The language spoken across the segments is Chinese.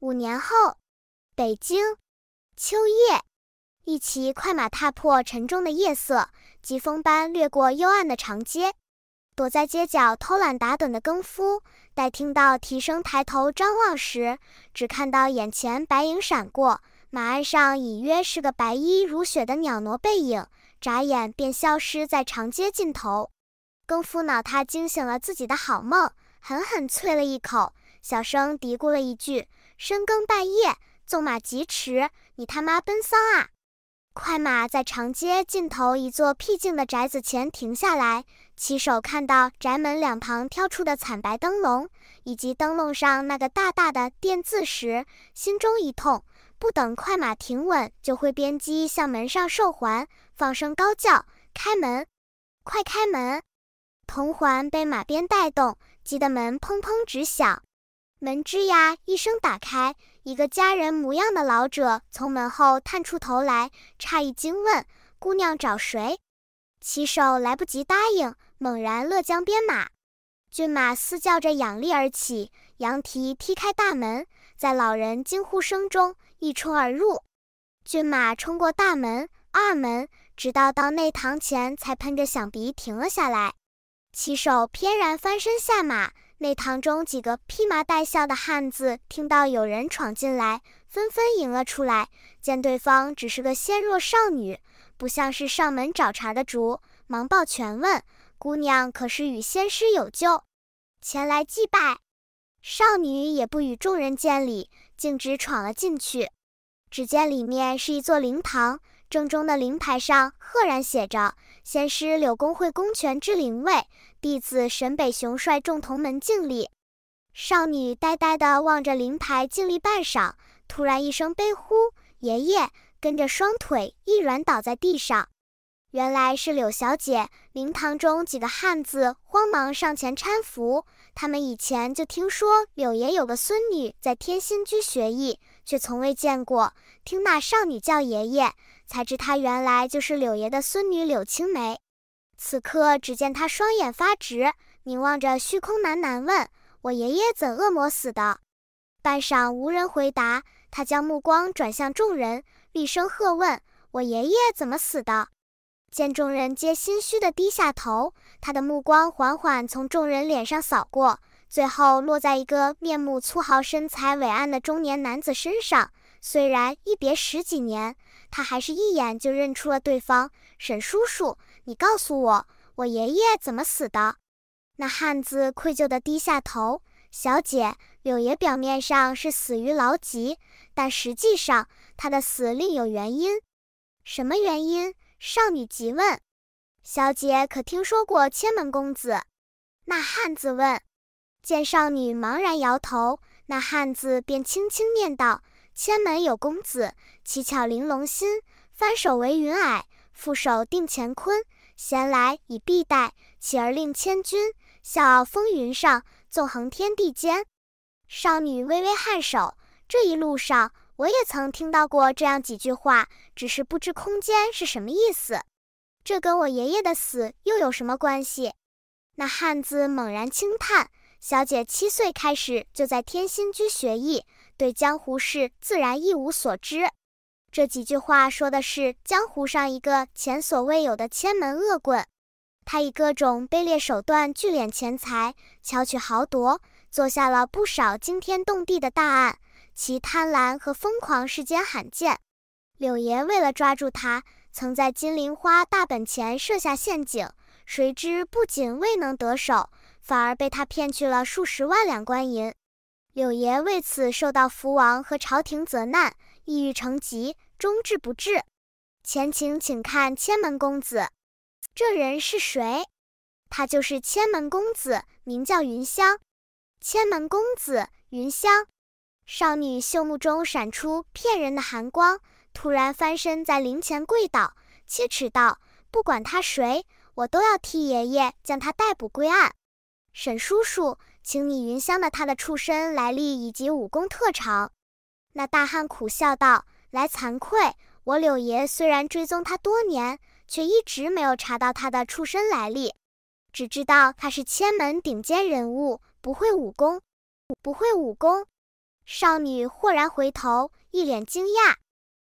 五年后，北京，秋夜，一骑快马踏破沉重的夜色，疾风般掠过幽暗的长街。躲在街角偷懒打盹的更夫，待听到蹄声抬头张望时，只看到眼前白影闪过，马鞍上隐约是个白衣如雪的鸟挪背影，眨眼便消失在长街尽头。更夫恼他惊醒了自己的好梦，狠狠啐了一口，小声嘀咕了一句。深更半夜，纵马疾驰，你他妈奔丧啊！快马在长街尽头一座僻静的宅子前停下来，骑手看到宅门两旁挑出的惨白灯笼，以及灯笼上那个大大的“电”字时，心中一痛。不等快马停稳，就会鞭击向门上兽环，放声高叫：“开门！快开门！”铜环被马鞭带动，急得门砰砰直响。门吱呀一声打开，一个家人模样的老者从门后探出头来，诧异惊问：“姑娘找谁？”骑手来不及答应，猛然勒缰鞭马，骏马嘶叫着仰立而起，扬蹄踢开大门，在老人惊呼声中一冲而入。骏马冲过大门、二门，直到到内堂前才喷着响鼻停了下来。骑手翩然翻身下马。内堂中几个披麻戴孝的汉子听到有人闯进来，纷纷迎了出来。见对方只是个纤弱少女，不像是上门找茬的主，忙抱拳问：“姑娘可是与仙师有旧，前来祭拜？”少女也不与众人见礼，径直闯了进去。只见里面是一座灵堂，正中的灵牌上赫然写着：“仙师柳公会公权之灵位。”弟子沈北雄率众同门敬礼。少女呆呆地望着灵牌，敬礼半晌，突然一声悲呼：“爷爷！”跟着双腿一软，倒在地上。原来是柳小姐。灵堂中几个汉子慌忙上前搀扶。他们以前就听说柳爷有个孙女在天心居学艺，却从未见过。听那少女叫爷爷，才知她原来就是柳爷的孙女柳青梅。此刻，只见他双眼发直，凝望着虚空，喃喃问：“我爷爷怎恶魔死的？”半晌无人回答，他将目光转向众人，厉声喝问：“我爷爷怎么死的？”见众人皆心虚地低下头，他的目光缓缓从众人脸上扫过，最后落在一个面目粗豪、身材伟岸的中年男子身上。虽然一别十几年，他还是一眼就认出了对方——沈叔叔。你告诉我，我爷爷怎么死的？那汉子愧疚地低下头。小姐，柳爷表面上是死于劳疾，但实际上他的死另有原因。什么原因？少女急问。小姐可听说过千门公子？那汉子问。见少女茫然摇头，那汉子便轻轻念道：千门有公子，七巧玲珑心，翻手为云霭，覆手定乾坤。闲来以避待，起而令千军，笑傲风云上，纵横天地间。少女微微颔首。这一路上，我也曾听到过这样几句话，只是不知空间是什么意思。这跟我爷爷的死又有什么关系？那汉子猛然轻叹：“小姐七岁开始就在天心居学艺，对江湖事自然一无所知。”这几句话说的是江湖上一个前所未有的千门恶棍，他以各种卑劣手段聚敛钱财，巧取豪夺，做下了不少惊天动地的大案，其贪婪和疯狂世间罕见。柳爷为了抓住他，曾在金陵花大本前设下陷阱，谁知不仅未能得手，反而被他骗去了数十万两官银。柳爷为此受到福王和朝廷责难，抑郁成疾。终至不至，前情请看千门公子。这人是谁？他就是千门公子，名叫云香。千门公子云香，少女秀目中闪出骗人的寒光，突然翻身在灵前跪倒，切齿道：“不管他谁，我都要替爷爷将他逮捕归案。”沈叔叔，请你云香的他的出身来历以及武功特长。那大汉苦笑道。来惭愧，我柳爷虽然追踪他多年，却一直没有查到他的出身来历，只知道他是千门顶尖人物，不会武功，不会武功。少女豁然回头，一脸惊讶：“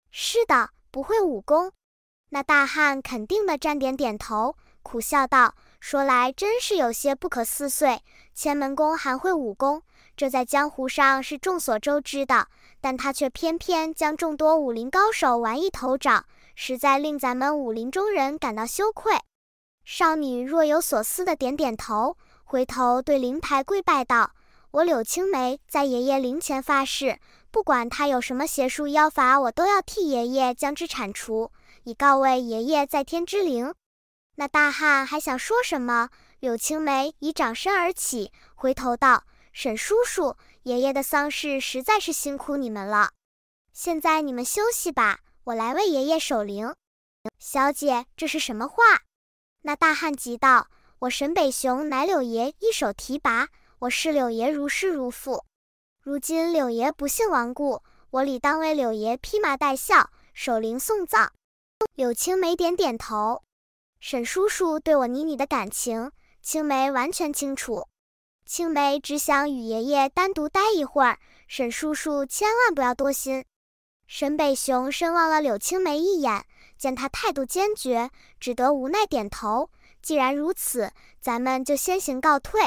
是的，不会武功。”那大汉肯定的站点点头，苦笑道：“说来真是有些不可思议，千门宫还会武功，这在江湖上是众所周知的。”但他却偏偏将众多武林高手玩一头掌，实在令咱们武林中人感到羞愧。少女若有所思的点点头，回头对灵牌跪拜道：“我柳青梅在爷爷灵前发誓，不管他有什么邪术妖法，我都要替爷爷将之铲除，以告慰爷爷在天之灵。”那大汉还想说什么，柳青梅已掌身而起，回头道：“沈叔叔。”爷爷的丧事实在是辛苦你们了，现在你们休息吧，我来为爷爷守灵。小姐，这是什么话？那大汉急道：“我沈北雄乃柳爷一手提拔，我视柳爷如师如父。如今柳爷不幸亡故，我理当为柳爷披麻戴孝，守灵送葬。”柳青梅点点头。沈叔叔对我妮妮的感情，青梅完全清楚。青梅只想与爷爷单独待一会儿，沈叔叔千万不要多心。沈北雄深望了柳青梅一眼，见他态度坚决，只得无奈点头。既然如此，咱们就先行告退。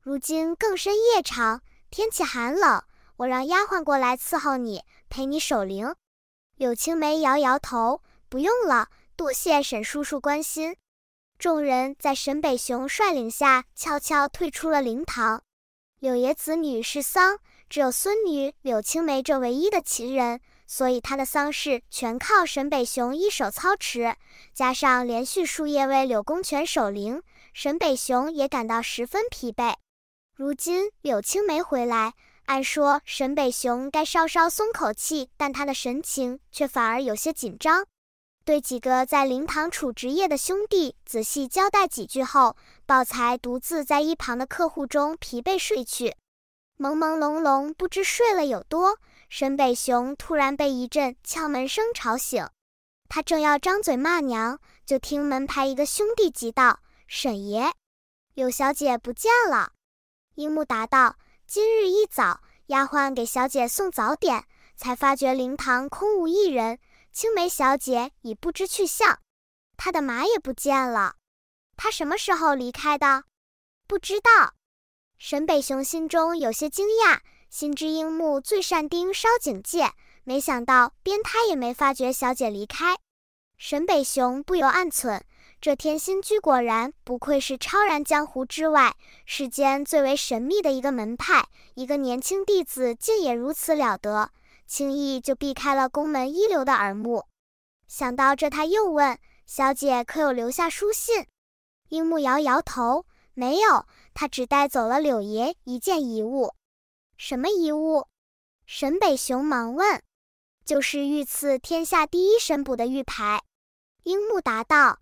如今更深夜长，天气寒冷，我让丫鬟过来伺候你，陪你守灵。柳青梅摇摇头，不用了，多谢沈叔叔关心。众人在沈北雄率领下悄悄退出了灵堂。柳爷子女是丧，只有孙女柳青梅这唯一的亲人，所以他的丧事全靠沈北雄一手操持。加上连续数夜为柳公权守灵，沈北雄也感到十分疲惫。如今柳青梅回来，按说沈北雄该稍稍松口气，但他的神情却反而有些紧张。对几个在灵堂值职夜的兄弟仔细交代几句后，宝才独自在一旁的客户中疲惫睡去，朦朦胧胧不知睡了有多沈北雄突然被一阵敲门声吵醒，他正要张嘴骂娘，就听门牌一个兄弟急道：“沈爷，柳小姐不见了。”樱木答道：“今日一早，丫鬟给小姐送早点，才发觉灵堂空无一人。”青梅小姐已不知去向，她的马也不见了。她什么时候离开的？不知道。沈北雄心中有些惊讶，心知樱木最善盯梢警戒，没想到边他也没发觉小姐离开。沈北雄不由暗忖：这天心居果然不愧是超然江湖之外，世间最为神秘的一个门派。一个年轻弟子竟也如此了得。轻易就避开了宫门一流的耳目。想到这，他又问：“小姐可有留下书信？”樱木摇摇头：“没有，他只带走了柳爷一件遗物。”“什么遗物？”沈北雄忙问。“就是御赐天下第一神捕的玉牌。”樱木答道。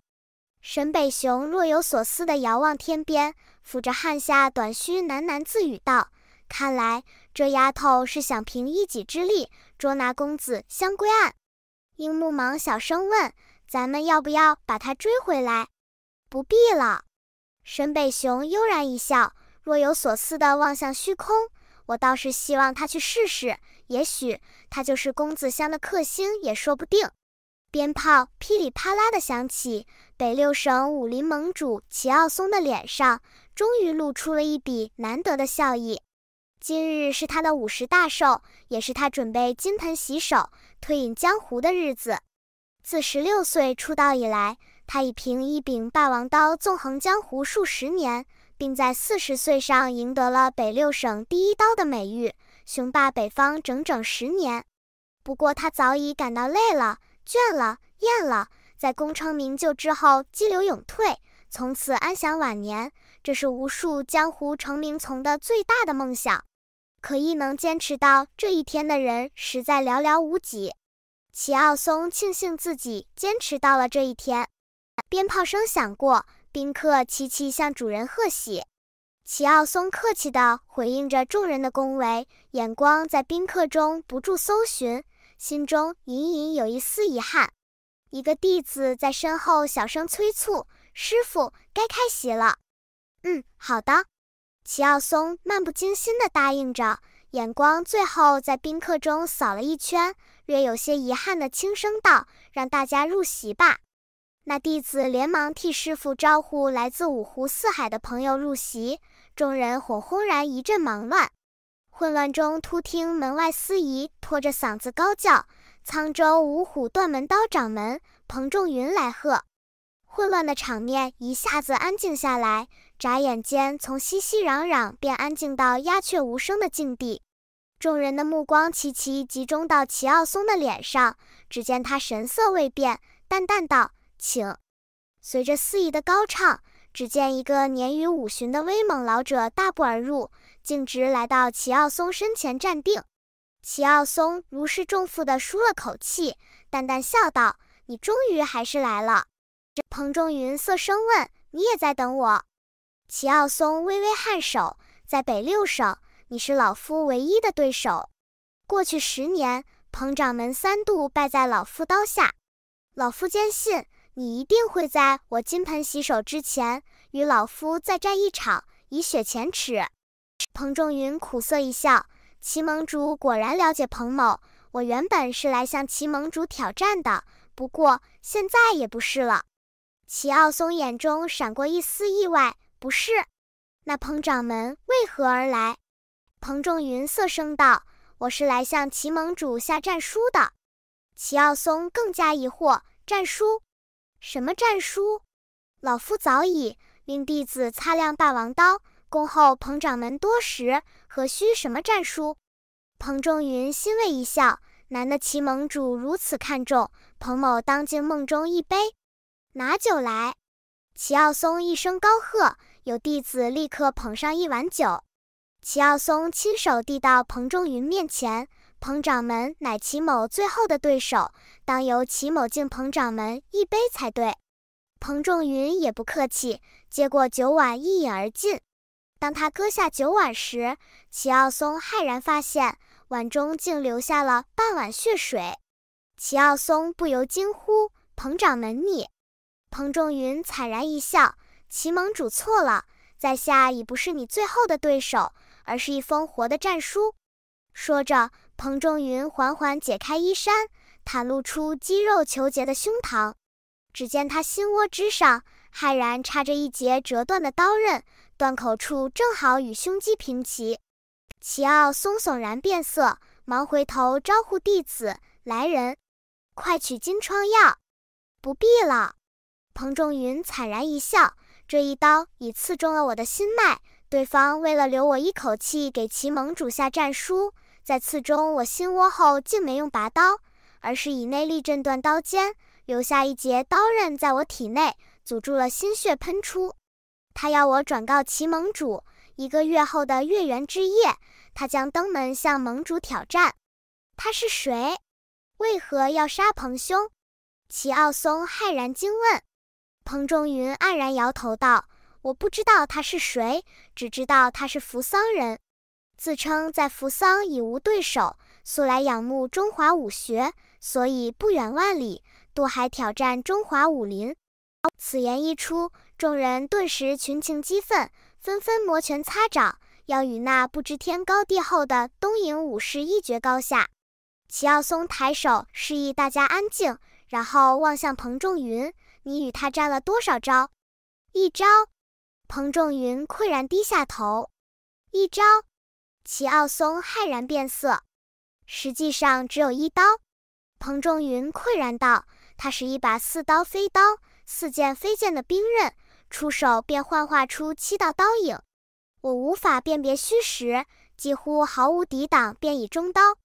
沈北雄若有所思地遥望天边，抚着汗下短须，喃喃自语道：“看来……”这丫头是想凭一己之力捉拿公子香归案。樱木忙小声问：“咱们要不要把她追回来？”“不必了。”沈北雄悠然一笑，若有所思地望向虚空。“我倒是希望他去试试，也许他就是公子香的克星，也说不定。”鞭炮噼里啪啦地响起，北六省武林盟主齐奥松的脸上终于露出了一笔难得的笑意。今日是他的五十大寿，也是他准备金盆洗手、退隐江湖的日子。自十六岁出道以来，他已凭一柄霸王刀纵横江湖数十年，并在四十岁上赢得了北六省第一刀的美誉，雄霸北方整整十年。不过，他早已感到累了、倦了、厌了，在功成名就之后，激流勇退，从此安享晚年。这是无数江湖成名从的最大的梦想，可一能坚持到这一天的人实在寥寥无几。齐奥松庆幸自己坚持到了这一天。鞭炮声响过，宾客齐齐向主人贺喜。齐奥松客气地回应着众人的恭维，眼光在宾客中不住搜寻，心中隐隐有一丝遗憾。一个弟子在身后小声催促：“师傅，该开席了。”嗯，好的。齐奥松漫不经心地答应着，眼光最后在宾客中扫了一圈，略有些遗憾地轻声道：“让大家入席吧。”那弟子连忙替师傅招呼来自五湖四海的朋友入席。众人火轰然一阵忙乱，混乱中突听门外司仪拖着嗓子高叫：“沧州五虎断门刀掌门彭仲云来贺！”混乱的场面一下子安静下来。眨眼间，从熙熙攘攘变安静到鸦雀无声的境地，众人的目光齐齐集中到齐奥松的脸上。只见他神色未变，淡淡道：“请。”随着肆意的高唱，只见一个年逾五旬的威猛老者大步而入，径直来到齐奥松身前站定。齐奥松如释重负地舒了口气，淡淡笑道：“你终于还是来了。”这彭仲云色声问：“你也在等我？”齐奥松微微颔首，在北六省，你是老夫唯一的对手。过去十年，彭掌门三度败在老夫刀下，老夫坚信你一定会在我金盆洗手之前，与老夫再战一场，以雪前耻。彭仲云苦涩一笑：“齐盟主果然了解彭某。我原本是来向齐盟主挑战的，不过现在也不是了。”齐奥松眼中闪过一丝意外。不是，那彭掌门为何而来？彭仲云色声道：“我是来向齐盟主下战书的。”齐奥松更加疑惑：“战书？什么战书？”老夫早已令弟子擦亮霸王刀，恭候彭掌门多时，何须什么战书？彭仲云欣慰一笑：“难得齐盟主如此看重，彭某当敬梦中一杯。”拿酒来！齐奥松一声高喝。有弟子立刻捧上一碗酒，齐奥松亲手递到彭仲云面前。彭掌门乃齐某最后的对手，当由齐某敬彭掌门一杯才对。彭仲云也不客气，接过酒碗一饮而尽。当他搁下酒碗时，齐奥松骇然发现碗中竟留下了半碗血水。齐奥松不由惊呼：“彭掌门，你！”彭仲云惨然一笑。齐盟主错了，在下已不是你最后的对手，而是一封活的战书。说着，彭仲云缓缓解开衣衫，袒露出肌肉虬结的胸膛。只见他心窝之上，骇然插着一截折断的刀刃，断口处正好与胸肌平齐。齐傲松悚然变色，忙回头招呼弟子：“来人，快取金疮药。”“不必了。”彭仲云惨然一笑。这一刀已刺中了我的心脉，对方为了留我一口气，给其盟主下战书，在刺中我心窝后，竟没用拔刀，而是以内力震断刀尖，留下一截刀刃在我体内，阻住了心血喷出。他要我转告其盟主，一个月后的月圆之夜，他将登门向盟主挑战。他是谁？为何要杀彭兄？齐奥松骇然惊问。彭仲云黯然摇头道：“我不知道他是谁，只知道他是扶桑人，自称在扶桑已无对手，素来仰慕中华武学，所以不远万里渡海挑战中华武林。”此言一出，众人顿时群情激愤，纷纷摩拳擦掌，要与那不知天高地厚的东瀛武士一决高下。齐奥松抬手示意大家安静，然后望向彭仲云。你与他战了多少招？一招，彭仲云愧然低下头。一招，齐奥松骇然变色。实际上只有一刀，彭仲云愧然道：“他是一把似刀非刀、似剑非剑的兵刃，出手便幻化出七道刀影，我无法辨别虚实，几乎毫无抵挡便已中刀。”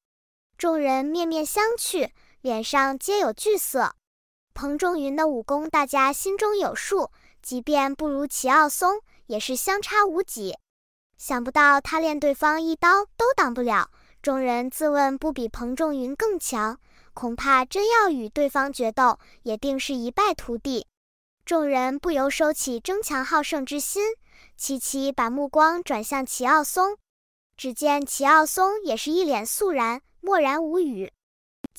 众人面面相觑，脸上皆有惧色。彭仲云的武功，大家心中有数，即便不如齐奥松，也是相差无几。想不到他练对方一刀都挡不了，众人自问不比彭仲云更强，恐怕真要与对方决斗，也定是一败涂地。众人不由收起争强好胜之心，齐齐把目光转向齐奥松。只见齐奥松也是一脸肃然，默然无语。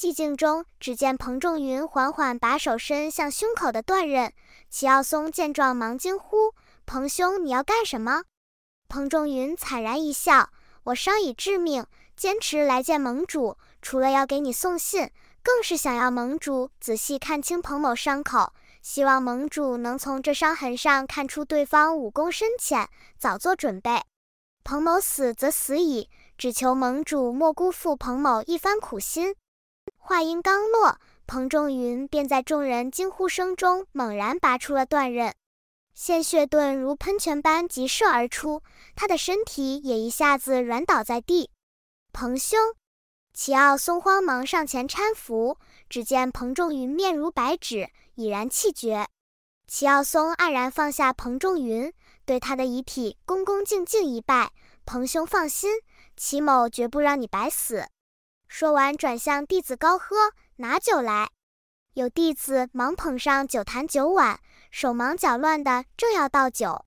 寂静中，只见彭仲云缓缓把手伸向胸口的断刃。齐奥松见状，忙惊呼：“彭兄，你要干什么？”彭仲云惨然一笑：“我伤已致命，坚持来见盟主。除了要给你送信，更是想要盟主仔细看清彭某伤口，希望盟主能从这伤痕上看出对方武功深浅，早做准备。彭某死则死矣，只求盟主莫辜负彭某一番苦心。”话音刚落，彭仲云便在众人惊呼声中猛然拔出了断刃，鲜血盾如喷泉般急射而出，他的身体也一下子软倒在地。彭兄，齐奥松慌忙上前搀扶。只见彭仲云面如白纸，已然气绝。齐奥松黯然放下彭仲云，对他的遗体恭恭敬敬一拜。彭兄放心，齐某绝不让你白死。说完，转向弟子高喝：“拿酒来！”有弟子忙捧上酒坛、酒碗，手忙脚乱的正要倒酒，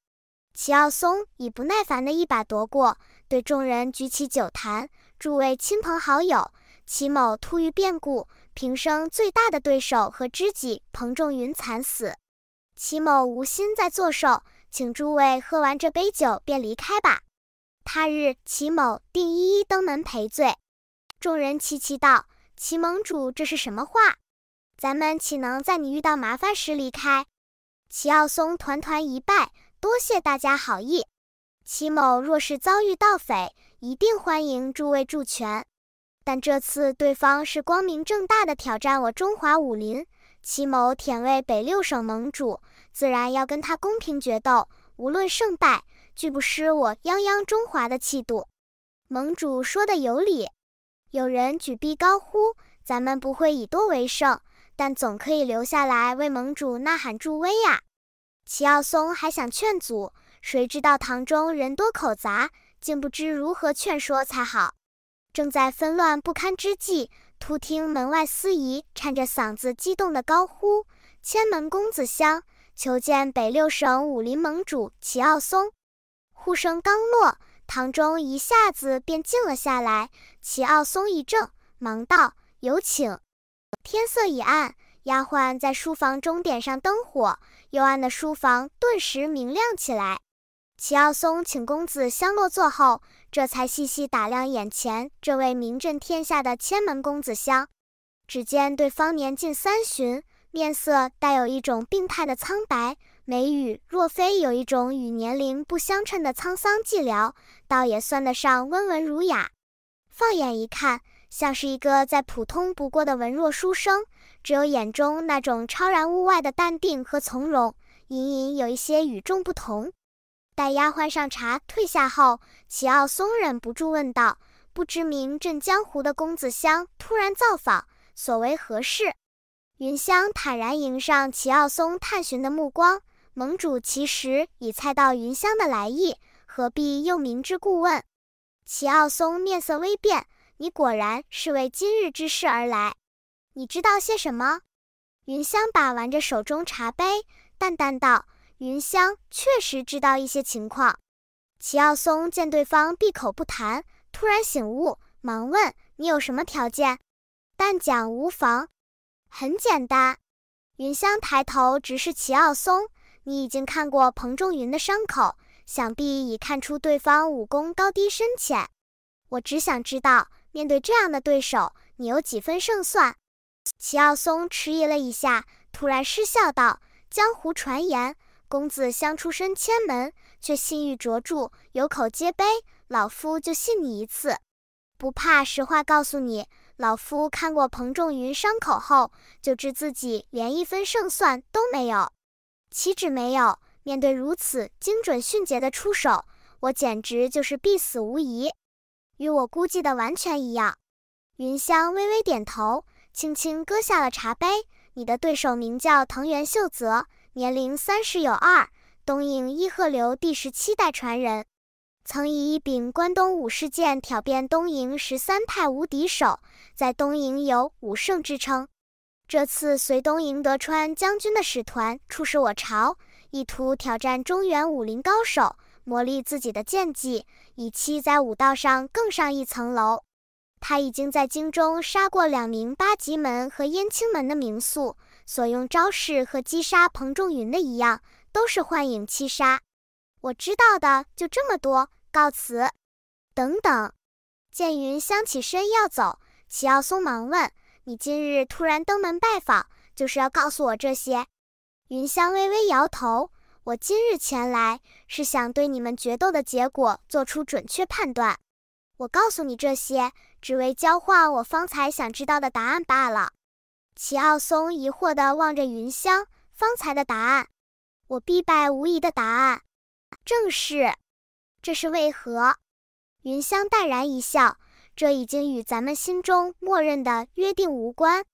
齐奥松已不耐烦的一把夺过，对众人举起酒坛：“诸位亲朋好友，齐某突遇变故，平生最大的对手和知己彭仲云惨死，齐某无心再作寿，请诸位喝完这杯酒便离开吧。他日齐某定一一登门赔罪。”众人齐齐道：“齐盟主，这是什么话？咱们岂能在你遇到麻烦时离开？”齐奥松团团一拜，多谢大家好意。齐某若是遭遇盗匪，一定欢迎诸位助拳。但这次对方是光明正大的挑战我中华武林，齐某舔为北六省盟主，自然要跟他公平决斗，无论胜败，俱不失我泱泱中华的气度。盟主说的有理。有人举臂高呼：“咱们不会以多为胜，但总可以留下来为盟主呐喊助威呀！”齐奥松还想劝阻，谁知道堂中人多口杂，竟不知如何劝说才好。正在纷乱不堪之际，突听门外司仪颤着嗓子、激动的高呼：“千门公子香，求见北六省武林盟主齐奥松！”呼声刚落。堂中一下子便静了下来，齐奥松一怔，忙道：“有请。”天色已暗，丫鬟在书房中点上灯火，幽暗的书房顿时明亮起来。齐奥松请公子相落座后，这才细细打量眼前这位名震天下的千门公子香，只见对方年近三旬，面色带有一种病态的苍白。眉宇若非有一种与年龄不相称的沧桑寂寥，倒也算得上温文儒雅。放眼一看，像是一个再普通不过的文弱书生，只有眼中那种超然物外的淡定和从容，隐隐有一些与众不同。待丫鬟上茶退下后，齐奥松忍不住问道：“不知名震江湖的公子香，突然造访，所为何事？”云香坦然迎上齐奥松探寻的目光。盟主其实已猜到云香的来意，何必又明知故问？齐奥松面色微变：“你果然是为今日之事而来，你知道些什么？”云香把玩着手中茶杯，淡淡道：“云香确实知道一些情况。”齐奥松见对方闭口不谈，突然醒悟，忙问：“你有什么条件？但讲无妨。”“很简单。”云香抬头直视齐奥松。你已经看过彭仲云的伤口，想必已看出对方武功高低深浅。我只想知道，面对这样的对手，你有几分胜算？齐奥松迟疑了一下，突然失笑道：“江湖传言，公子相出身千门，却信誉卓著，有口皆碑。老夫就信你一次，不怕实话告诉你，老夫看过彭仲云伤口后，就知自己连一分胜算都没有。”岂止没有！面对如此精准迅捷的出手，我简直就是必死无疑。与我估计的完全一样。云香微微点头，轻轻搁下了茶杯。你的对手名叫藤原秀泽，年龄三十有二，东瀛一鹤流第十七代传人，曾以一柄关东武士剑挑遍东瀛十三派无敌手，在东瀛有武圣之称。这次随东营德川将军的使团出使我朝，意图挑战中原武林高手，磨砺自己的剑技，以期在武道上更上一层楼。他已经在京中杀过两名八极门和燕青门的名宿，所用招式和击杀彭仲云的一样，都是幻影七杀。我知道的就这么多，告辞。等等，剑云湘起身要走，齐奥松忙问。你今日突然登门拜访，就是要告诉我这些？云香微微摇头。我今日前来，是想对你们决斗的结果做出准确判断。我告诉你这些，只为交换我方才想知道的答案罢了。齐奥松疑惑地望着云香，方才的答案，我必败无疑的答案，正是。这是为何？云香淡然一笑。这已经与咱们心中默认的约定无关。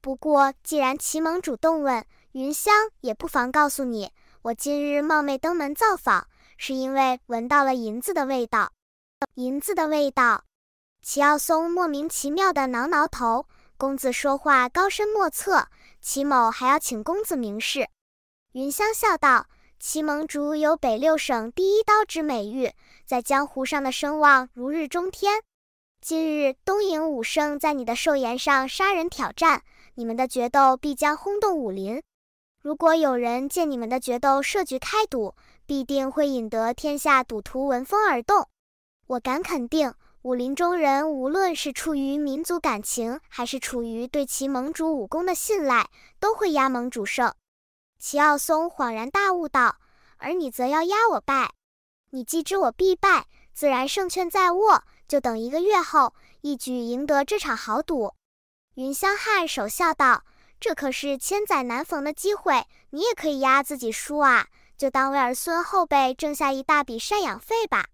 不过，既然齐盟主动问，云香也不妨告诉你，我今日冒昧登门造访，是因为闻到了银子的味道。银子的味道。齐奥松莫名其妙的挠挠头，公子说话高深莫测，齐某还要请公子明示。云香笑道：“齐盟主有北六省第一刀之美誉，在江湖上的声望如日中天。”今日东瀛武圣在你的寿筵上杀人挑战，你们的决斗必将轰动武林。如果有人借你们的决斗设局开赌，必定会引得天下赌徒闻风而动。我敢肯定，武林中人无论是出于民族感情，还是出于对其盟主武功的信赖，都会压盟主胜。齐奥松恍然大悟道：“而你则要压我败。你既知我必败，自然胜券在握。”就等一个月后，一举赢得这场豪赌。云香汉首笑道：“这可是千载难逢的机会，你也可以压自己输啊，就当为儿孙后辈挣下一大笔赡养费吧。”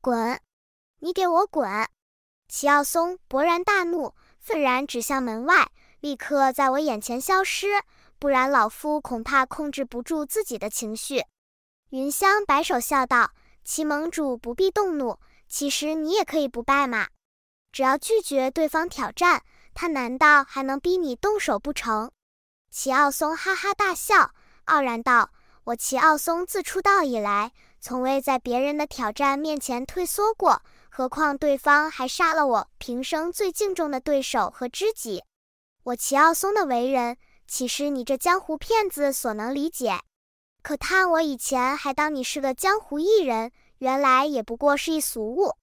滚！你给我滚！齐奥松勃然大怒，愤然指向门外，立刻在我眼前消失。不然老夫恐怕控制不住自己的情绪。云香摆手笑道：“齐盟主不必动怒。”其实你也可以不败嘛，只要拒绝对方挑战，他难道还能逼你动手不成？齐奥松哈哈大笑，傲然道：“我齐奥松自出道以来，从未在别人的挑战面前退缩过，何况对方还杀了我平生最敬重的对手和知己。我齐奥松的为人，岂是你这江湖骗子所能理解？可叹我以前还当你是个江湖艺人。”原来也不过是一俗物，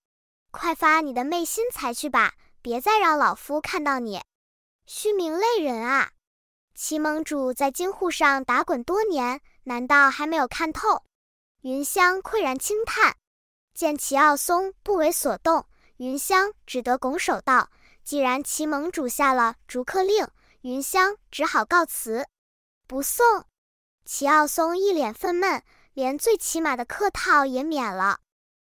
快发你的昧心财去吧！别再让老夫看到你虚名累人啊！齐盟主在京沪上打滚多年，难道还没有看透？云香喟然轻叹，见齐傲松不为所动，云香只得拱手道：“既然齐盟主下了逐客令，云香只好告辞，不送。”齐傲松一脸愤懑。连最起码的客套也免了。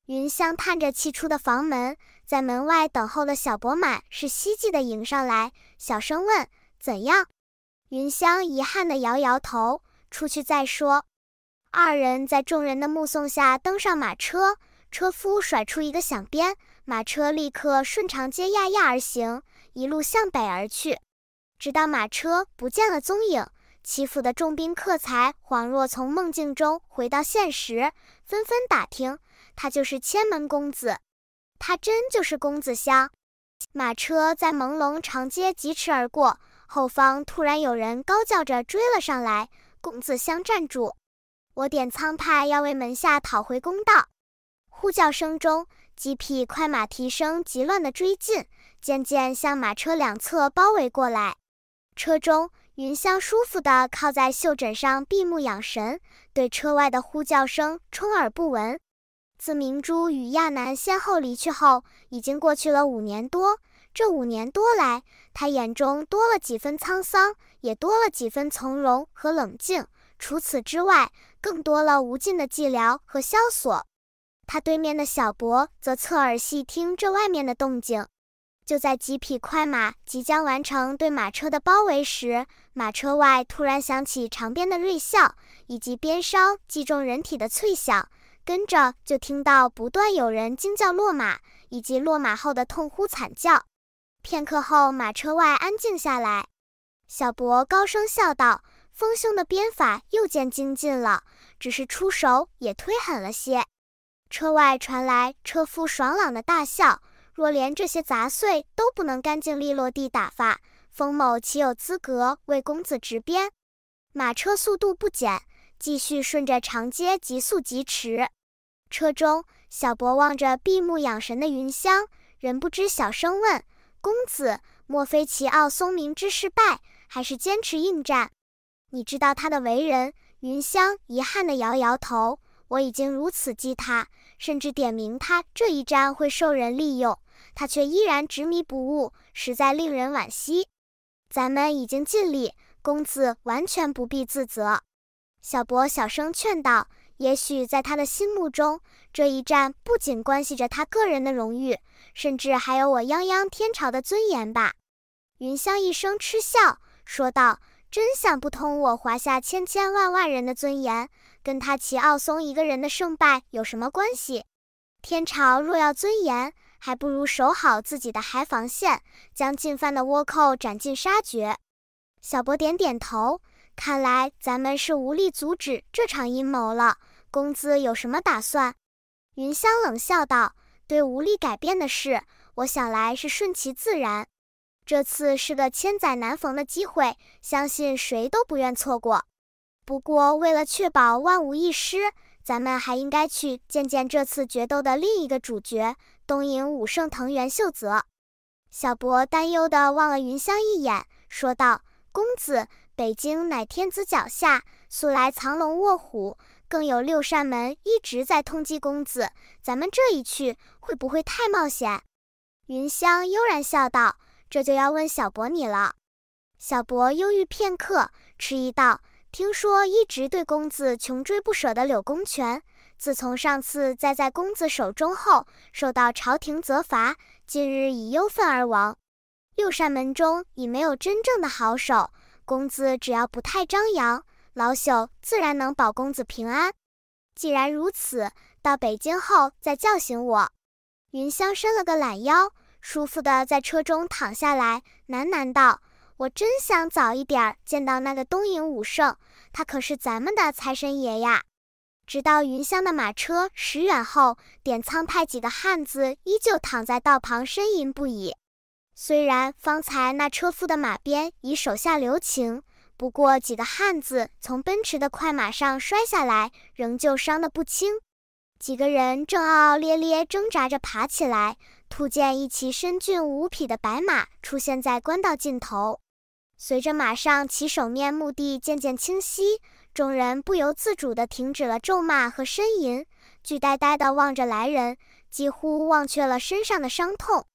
云香叹着气出的房门，在门外等候的小博满是希冀的迎上来，小声问：“怎样？”云香遗憾地摇摇头：“出去再说。”二人在众人的目送下登上马车，车夫甩出一个响鞭，马车立刻顺长街压压而行，一路向北而去，直到马车不见了踪影。齐府的重兵客才恍若从梦境中回到现实，纷纷打听，他就是千门公子，他真就是公子香。马车在朦胧长街疾驰而过，后方突然有人高叫着追了上来。公子香站住，我点苍派要为门下讨回公道。呼叫声中，几匹快马蹄声急乱的追进，渐渐向马车两侧包围过来。车中。云霄舒服地靠在袖枕上，闭目养神，对车外的呼叫声充耳不闻。自明珠与亚楠先后离去后，已经过去了五年多。这五年多来，他眼中多了几分沧桑，也多了几分从容和冷静。除此之外，更多了无尽的寂寥和萧索。他对面的小博则侧耳细听这外面的动静。就在几匹快马即将完成对马车的包围时，马车外突然响起长鞭的锐啸，以及鞭梢击中人体的脆响。跟着就听到不断有人惊叫落马，以及落马后的痛呼惨叫。片刻后，马车外安静下来。小博高声笑道：“丰胸的鞭法又见精进了，只是出手也忒狠了些。”车外传来车夫爽朗的大笑。若连这些杂碎都不能干净利落地打发，封某岂有资格为公子执鞭？马车速度不减，继续顺着长街急速疾驰。车中小博望着闭目养神的云香，仍不知小声问：“公子，莫非齐傲松明之失败，还是坚持应战？你知道他的为人。”云香遗憾地摇摇头：“我已经如此记他，甚至点名他这一战会受人利用。”他却依然执迷不悟，实在令人惋惜。咱们已经尽力，公子完全不必自责。小博小声劝道：“也许在他的心目中，这一战不仅关系着他个人的荣誉，甚至还有我泱泱天朝的尊严吧？”云香一声嗤笑，说道：“真想不通，我华夏千千万万人的尊严，跟他齐奥松一个人的胜败有什么关系？天朝若要尊严。”还不如守好自己的海防线，将进犯的倭寇斩尽杀绝。小博点点头，看来咱们是无力阻止这场阴谋了。公子有什么打算？云香冷笑道：“对无力改变的事，我想来是顺其自然。这次是个千载难逢的机会，相信谁都不愿错过。不过，为了确保万无一失。”咱们还应该去见见这次决斗的另一个主角——东瀛武圣藤原秀泽。小博担忧地望了云香一眼，说道：“公子，北京乃天子脚下，素来藏龙卧虎，更有六扇门一直在通缉公子。咱们这一去，会不会太冒险？”云香悠然笑道：“这就要问小博你了。”小博忧郁片刻，迟疑道。听说一直对公子穷追不舍的柳公权，自从上次栽在公子手中后，受到朝廷责罚，近日已忧愤而亡。六扇门中已没有真正的好手，公子只要不太张扬，老朽自然能保公子平安。既然如此，到北京后再叫醒我。云香伸了个懒腰，舒服的在车中躺下来，喃喃道。我真想早一点儿见到那个东瀛武圣，他可是咱们的财神爷呀！直到云香的马车驶远后，点仓派几个汉子依旧躺在道旁呻吟不已。虽然方才那车夫的马鞭已手下留情，不过几个汉子从奔驰的快马上摔下来，仍旧伤得不轻。几个人正嗷嗷烈烈挣扎着爬起来，突见一骑身俊无匹的白马出现在官道尽头。随着马上骑手面目的渐渐清晰，众人不由自主地停止了咒骂和呻吟，巨呆呆地望着来人，几乎忘却了身上的伤痛。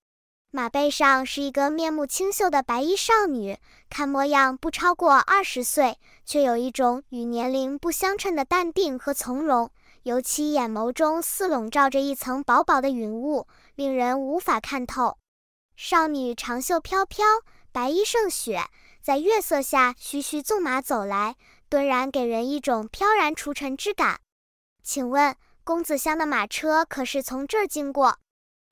马背上是一个面目清秀的白衣少女，看模样不超过二十岁，却有一种与年龄不相称的淡定和从容，尤其眼眸中似笼罩着一层薄薄的云雾，令人无法看透。少女长袖飘飘，白衣胜雪。在月色下徐徐纵马走来，顿然给人一种飘然除尘之感。请问公子香的马车可是从这儿经过？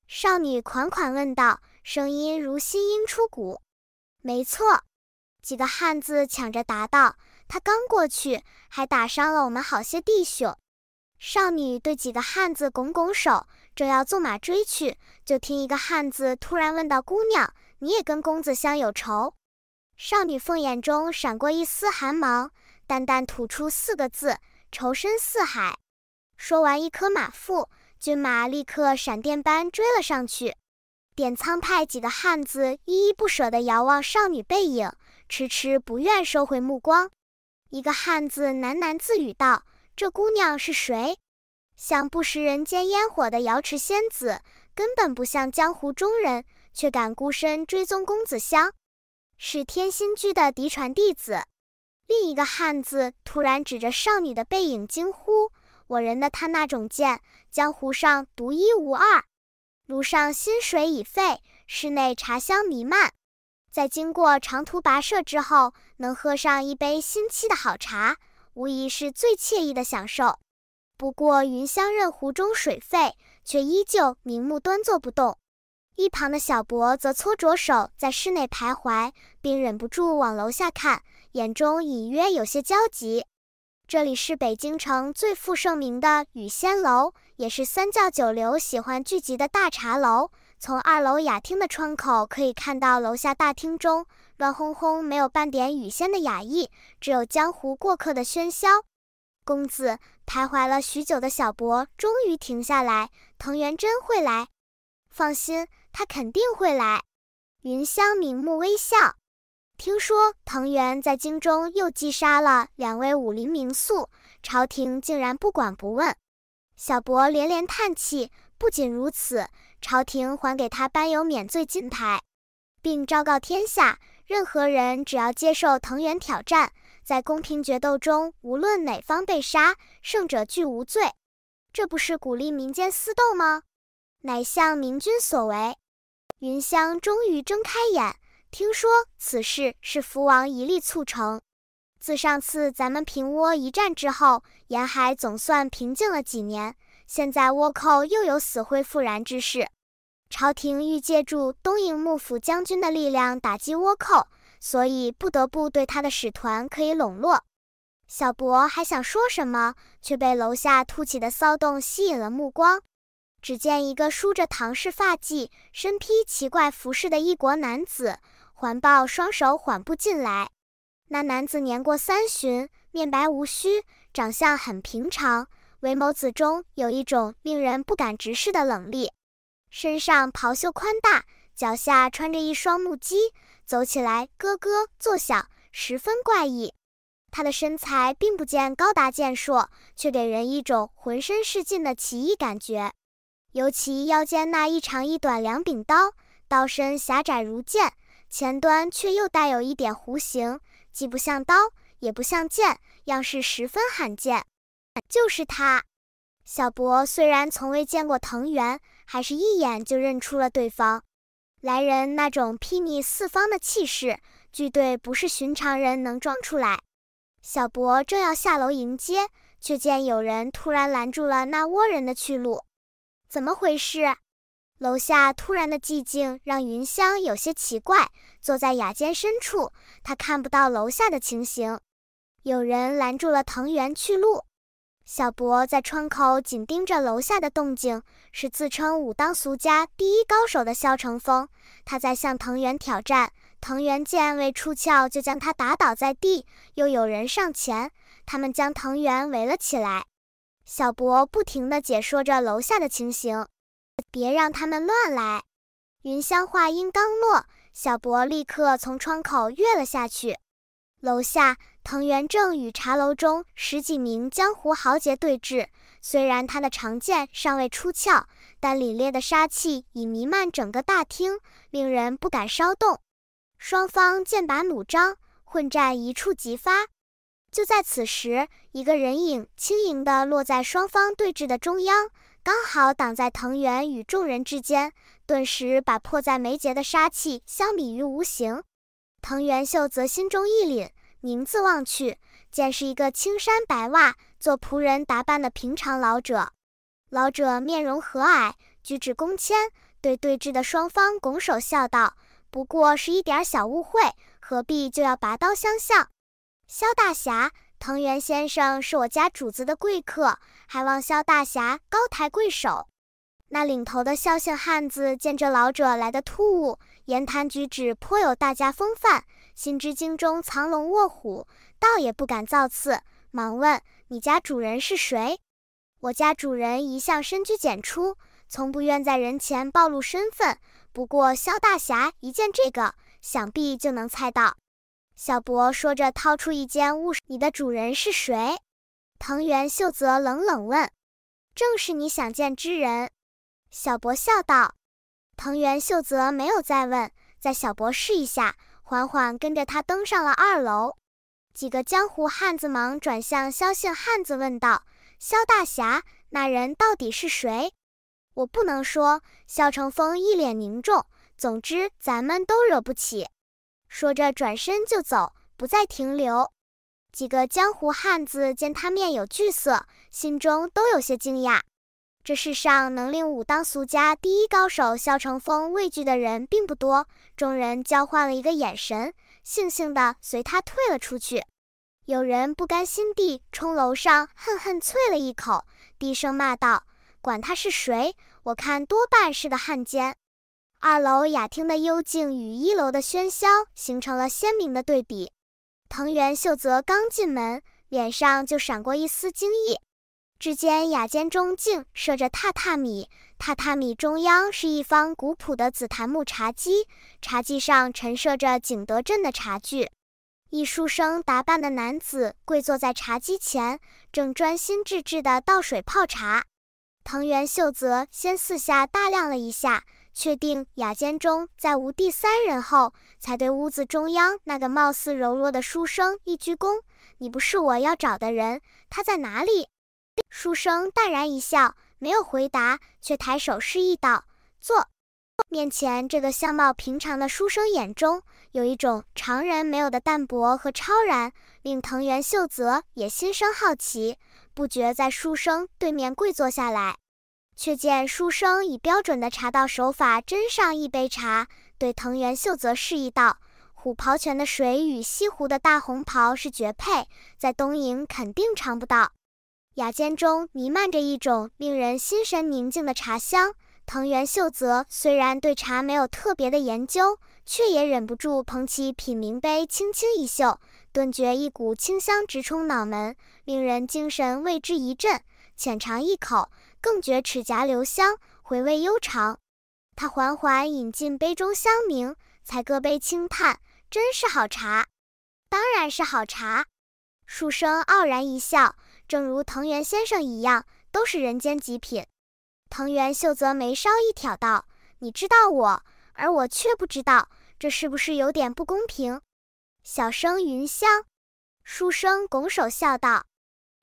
少女款款问道，声音如新音出谷。没错，几个汉子抢着答道，他刚过去，还打伤了我们好些弟兄。少女对几个汉子拱拱手，正要纵马追去，就听一个汉子突然问道：“姑娘，你也跟公子香有仇？”少女凤眼中闪过一丝寒芒，淡淡吐出四个字：“仇深似海。”说完，一颗马腹，骏马立刻闪电般追了上去。点苍派几个汉子依依不舍地遥望少女背影，迟迟不愿收回目光。一个汉子喃喃自语道：“这姑娘是谁？像不食人间烟火的瑶池仙子，根本不像江湖中人，却敢孤身追踪公子香。”是天心居的嫡传弟子。另一个汉子突然指着少女的背影惊呼：“我人的他那种剑，江湖上独一无二。”炉上新水已沸，室内茶香弥漫。在经过长途跋涉之后，能喝上一杯新沏的好茶，无疑是最惬意的享受。不过，云香任壶中水沸，却依旧明目端坐不动。一旁的小博则搓着手在室内徘徊，并忍不住往楼下看，眼中隐约有些焦急。这里是北京城最负盛名的雨仙楼，也是三教九流喜欢聚集的大茶楼。从二楼雅厅的窗口可以看到，楼下大厅中乱哄哄，没有半点雨仙的雅意，只有江湖过客的喧嚣。公子徘徊了许久的小博终于停下来。藤原真会来，放心。他肯定会来。云香明目微笑。听说藤原在京中又击杀了两位武林名宿，朝廷竟然不管不问。小博连连叹气。不仅如此，朝廷还给他颁有免罪金牌，并昭告天下：任何人只要接受藤原挑战，在公平决斗中，无论哪方被杀，胜者俱无罪。这不是鼓励民间私斗吗？乃向明君所为。云香终于睁开眼，听说此事是福王一力促成。自上次咱们平倭一战之后，沿海总算平静了几年，现在倭寇又有死灰复燃之势。朝廷欲借助东瀛幕府将军的力量打击倭寇，所以不得不对他的使团可以笼络。小博还想说什么，却被楼下突起的骚动吸引了目光。只见一个梳着唐氏发髻、身披奇怪服饰的异国男子，环抱双手缓步进来。那男子年过三旬，面白无须，长相很平常，唯眸子中有一种令人不敢直视的冷厉。身上袍袖宽大，脚下穿着一双木屐，走起来咯咯作响，十分怪异。他的身材并不见高大健硕，却给人一种浑身是劲的奇异感觉。尤其腰间那一长一短两柄刀，刀身狭窄如剑，前端却又带有一点弧形，既不像刀，也不像剑，样式十分罕见。就是他，小博虽然从未见过藤原，还是一眼就认出了对方。来人那种睥睨四方的气势，绝对不是寻常人能装出来。小博正要下楼迎接，却见有人突然拦住了那倭人的去路。怎么回事？楼下突然的寂静让云香有些奇怪。坐在雅间深处，他看不到楼下的情形。有人拦住了藤原去路。小博在窗口紧盯着楼下的动静，是自称武当俗家第一高手的萧乘风。他在向藤原挑战。藤原见未出鞘就将他打倒在地。又有人上前，他们将藤原围了起来。小博不停地解说着楼下的情形，别让他们乱来。云香话音刚落，小博立刻从窗口跃了下去。楼下，藤原正与茶楼中十几名江湖豪杰对峙。虽然他的长剑尚未出鞘，但凛冽的杀气已弥漫整个大厅，令人不敢稍动。双方剑拔弩张，混战一触即发。就在此时，一个人影轻盈地落在双方对峙的中央，刚好挡在藤原与众人之间，顿时把迫在眉睫的杀气相比于无形。藤原秀则心中一凛，凝字望去，见是一个青衫白袜、做仆人打扮的平常老者。老者面容和蔼，举止恭谦，对对峙的双方拱手笑道：“不过是一点小误会，何必就要拔刀相向？”萧大侠，藤原先生是我家主子的贵客，还望萧大侠高抬贵手。那领头的萧姓汉子见这老者来的突兀，言谈举止颇有大家风范，心知京中藏龙卧虎，倒也不敢造次，忙问：“你家主人是谁？”我家主人一向深居简出，从不愿在人前暴露身份。不过萧大侠一见这个，想必就能猜到。小博说着，掏出一间屋。你的主人是谁？藤原秀则冷冷问。正是你想见之人，小博笑道。藤原秀则没有再问，在小博试一下，缓缓跟着他登上了二楼。几个江湖汉子忙转向萧姓汉子问道：“萧大侠，那人到底是谁？”我不能说。萧乘风一脸凝重。总之，咱们都惹不起。说着，转身就走，不再停留。几个江湖汉子见他面有惧色，心中都有些惊讶。这世上能令武当俗家第一高手萧成峰畏惧的人并不多。众人交换了一个眼神，悻悻地随他退了出去。有人不甘心地冲楼上恨恨啐了一口，低声骂道：“管他是谁，我看多半是个汉奸。”二楼雅厅的幽静与一楼的喧嚣形成了鲜明的对比。藤原秀则刚进门，脸上就闪过一丝惊异。只见雅间中竟设着榻榻米，榻榻米中央是一方古朴的紫檀木茶几，茶几上陈设着景德镇的茶具。一书生打扮的男子跪坐在茶几前，正专心致志地倒水泡茶。藤原秀则先四下打量了一下。确定雅间中再无第三人后，才对屋子中央那个貌似柔弱的书生一鞠躬：“你不是我要找的人，他在哪里？”书生淡然一笑，没有回答，却抬手示意道：“坐。”面前这个相貌平常的书生眼中有一种常人没有的淡泊和超然，令藤原秀泽也心生好奇，不觉在书生对面跪坐下来。却见书生以标准的茶道手法斟上一杯茶，对藤原秀则示意道：“虎跑泉的水与西湖的大红袍是绝配，在东瀛肯定尝不到。”雅间中弥漫着一种令人心神宁静的茶香。藤原秀则虽然对茶没有特别的研究，却也忍不住捧起品茗杯，轻轻一嗅，顿觉一股清香直冲脑门，令人精神为之一振。浅尝一口。更觉齿颊留香，回味悠长。他缓缓饮尽杯中香茗，才各杯轻叹：“真是好茶，当然是好茶。”书生傲然一笑，正如藤原先生一样，都是人间极品。藤原秀则眉梢一挑道：“你知道我，而我却不知道，这是不是有点不公平？”小生云香，书生拱手笑道。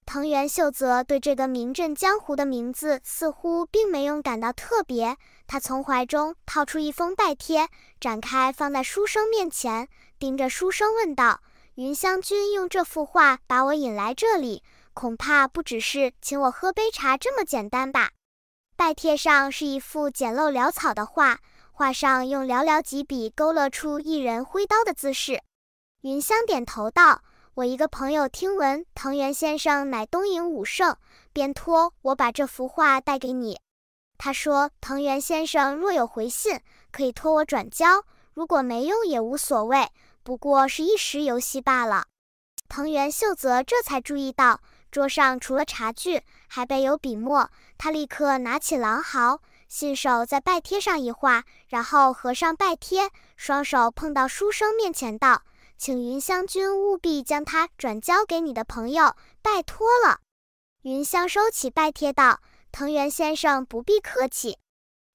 藤原秀则对这个名震江湖的名字似乎并没有感到特别。他从怀中掏出一封拜帖，展开放在书生面前，盯着书生问道：“云香君用这幅画把我引来这里，恐怕不只是请我喝杯茶这么简单吧？”拜帖上是一幅简陋潦草的画，画上用寥寥几笔勾勒出一人挥刀的姿势。云香点头道。我一个朋友听闻藤原先生乃东瀛武圣，便托我把这幅画带给你。他说藤原先生若有回信，可以托我转交；如果没用也无所谓，不过是一时游戏罢了。藤原秀则这才注意到桌上除了茶具，还备有笔墨。他立刻拿起狼毫，信手在拜贴上一画，然后合上拜贴，双手碰到书生面前道。请云香君务必将它转交给你的朋友，拜托了。云香收起拜帖道：“藤原先生不必客气。”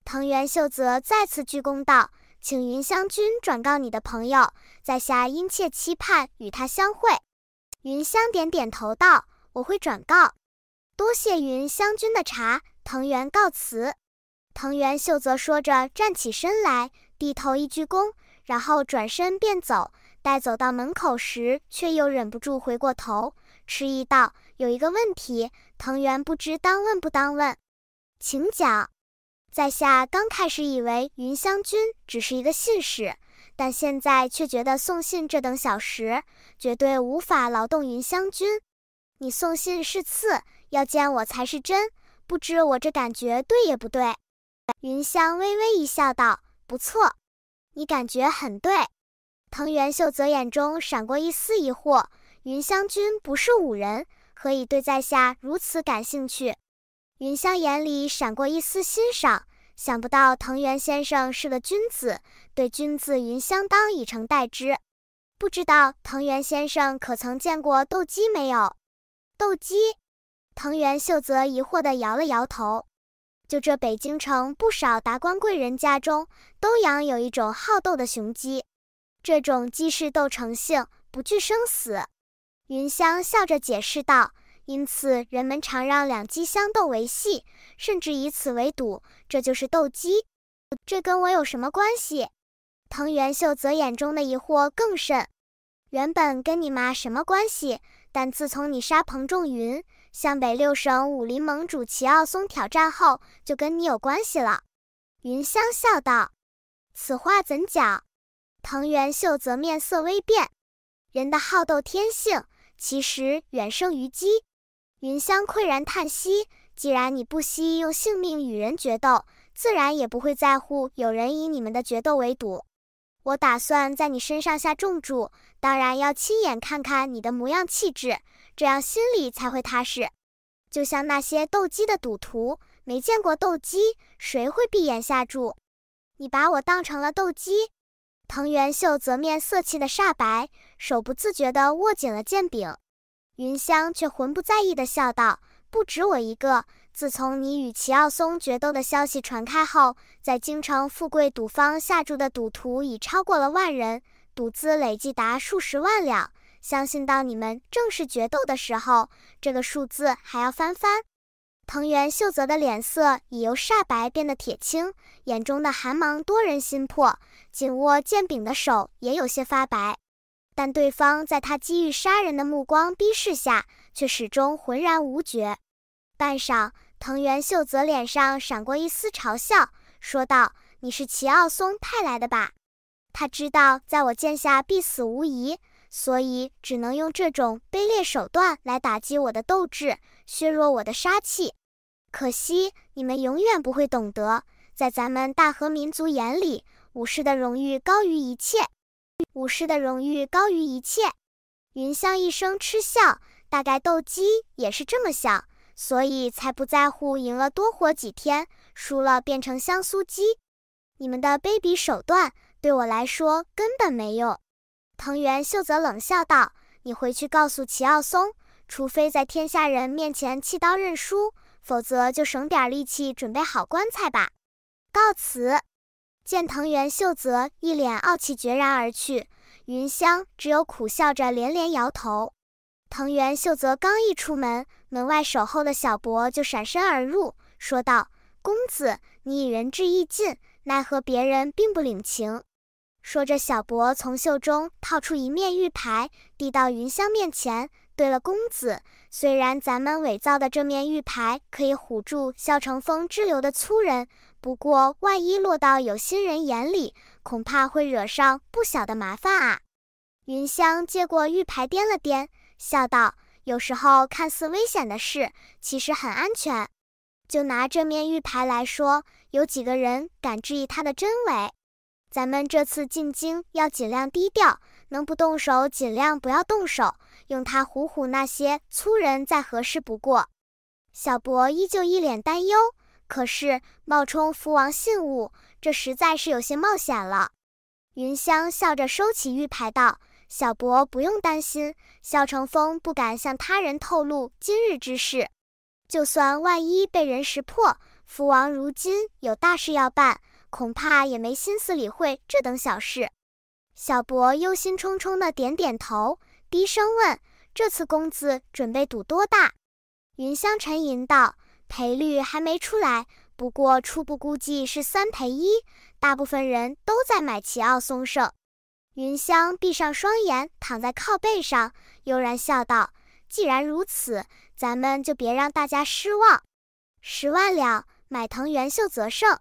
藤原秀则再次鞠躬道：“请云香君转告你的朋友，在下殷切期盼与他相会。”云香点点头道：“我会转告。”多谢云香君的茶，藤原告辞。藤原秀则说着站起身来，低头一鞠躬，然后转身便走。待走到门口时，却又忍不住回过头，迟疑道：“有一个问题，藤原不知当问不当问，请讲。在下刚开始以为云香君只是一个信使，但现在却觉得送信这等小事，绝对无法劳动云香君。你送信是次，要见我才是真。不知我这感觉对也不对？”云香微微一笑，道：“不错，你感觉很对。”藤原秀泽眼中闪过一丝疑惑，云香君不是武人，何以对在下如此感兴趣？云香眼里闪过一丝欣赏，想不到藤原先生是个君子，对君子云相当以诚待之。不知道藤原先生可曾见过斗鸡没有？斗鸡？藤原秀则疑惑地摇了摇头。就这北京城，不少达官贵人家中都养有一种好斗的雄鸡。这种鸡是斗成性，不惧生死。云香笑着解释道：“因此，人们常让两鸡相斗为戏，甚至以此为赌，这就是斗鸡。这跟我有什么关系？”藤原秀则眼中的疑惑更甚。原本跟你妈什么关系？但自从你杀彭仲云，向北六省武林盟主齐奥松挑战后，就跟你有关系了。”云香笑道：“此话怎讲？”藤原秀则面色微变，人的好斗天性其实远胜于鸡。云香喟然叹息：既然你不惜用性命与人决斗，自然也不会在乎有人以你们的决斗为赌。我打算在你身上下重注，当然要亲眼看看你的模样气质，这样心里才会踏实。就像那些斗鸡的赌徒，没见过斗鸡，谁会闭眼下注？你把我当成了斗鸡？藤原秀则面色气得煞白，手不自觉地握紧了剑柄。云香却浑不在意地笑道：“不止我一个，自从你与齐奥松决斗的消息传开后，在京城富贵赌坊下注的赌徒已超过了万人，赌资累计达数十万两。相信到你们正式决斗的时候，这个数字还要翻番。”藤原秀泽的脸色已由煞白变得铁青，眼中的寒芒多人心魄，紧握剑柄的手也有些发白。但对方在他机遇杀人的目光逼视下，却始终浑然无觉。半晌，藤原秀泽脸上闪过一丝嘲笑，说道：“你是齐奥松派来的吧？他知道在我剑下必死无疑，所以只能用这种卑劣手段来打击我的斗志，削弱我的杀气。”可惜你们永远不会懂得，在咱们大和民族眼里，武士的荣誉高于一切。武士的荣誉高于一切。云香一声嗤笑，大概斗鸡也是这么想，所以才不在乎赢了多活几天，输了变成香酥鸡。你们的卑鄙手段对我来说根本没用。藤原秀则冷笑道：“你回去告诉齐奥松，除非在天下人面前弃刀认输。”否则就省点力气，准备好棺材吧。告辞。见藤原秀泽一脸傲气，决然而去。云香只有苦笑着连连摇头。藤原秀泽刚一出门，门外守候的小博就闪身而入，说道：“公子，你已仁至义尽，奈何别人并不领情。”说着，小博从袖中掏出一面玉牌，递到云香面前。对了，公子，虽然咱们伪造的这面玉牌可以唬住萧成风之流的粗人，不过万一落到有心人眼里，恐怕会惹上不小的麻烦啊。云香接过玉牌，掂了掂，笑道：“有时候看似危险的事，其实很安全。就拿这面玉牌来说，有几个人敢质疑它的真伪？咱们这次进京要尽量低调，能不动手尽量不要动手。”用它唬唬那些粗人，再合适不过。小博依旧一脸担忧，可是冒充福王信物，这实在是有些冒险了。云香笑着收起玉牌，道：“小博不用担心，萧乘风不敢向他人透露今日之事。就算万一被人识破，福王如今有大事要办，恐怕也没心思理会这等小事。”小博忧心忡忡的点点头。低声问：“这次公子准备赌多大？”云香沉吟道：“赔率还没出来，不过初步估计是三赔一，大部分人都在买齐奥松胜。”云香闭上双眼，躺在靠背上，悠然笑道：“既然如此，咱们就别让大家失望。十万两买藤原秀则胜。”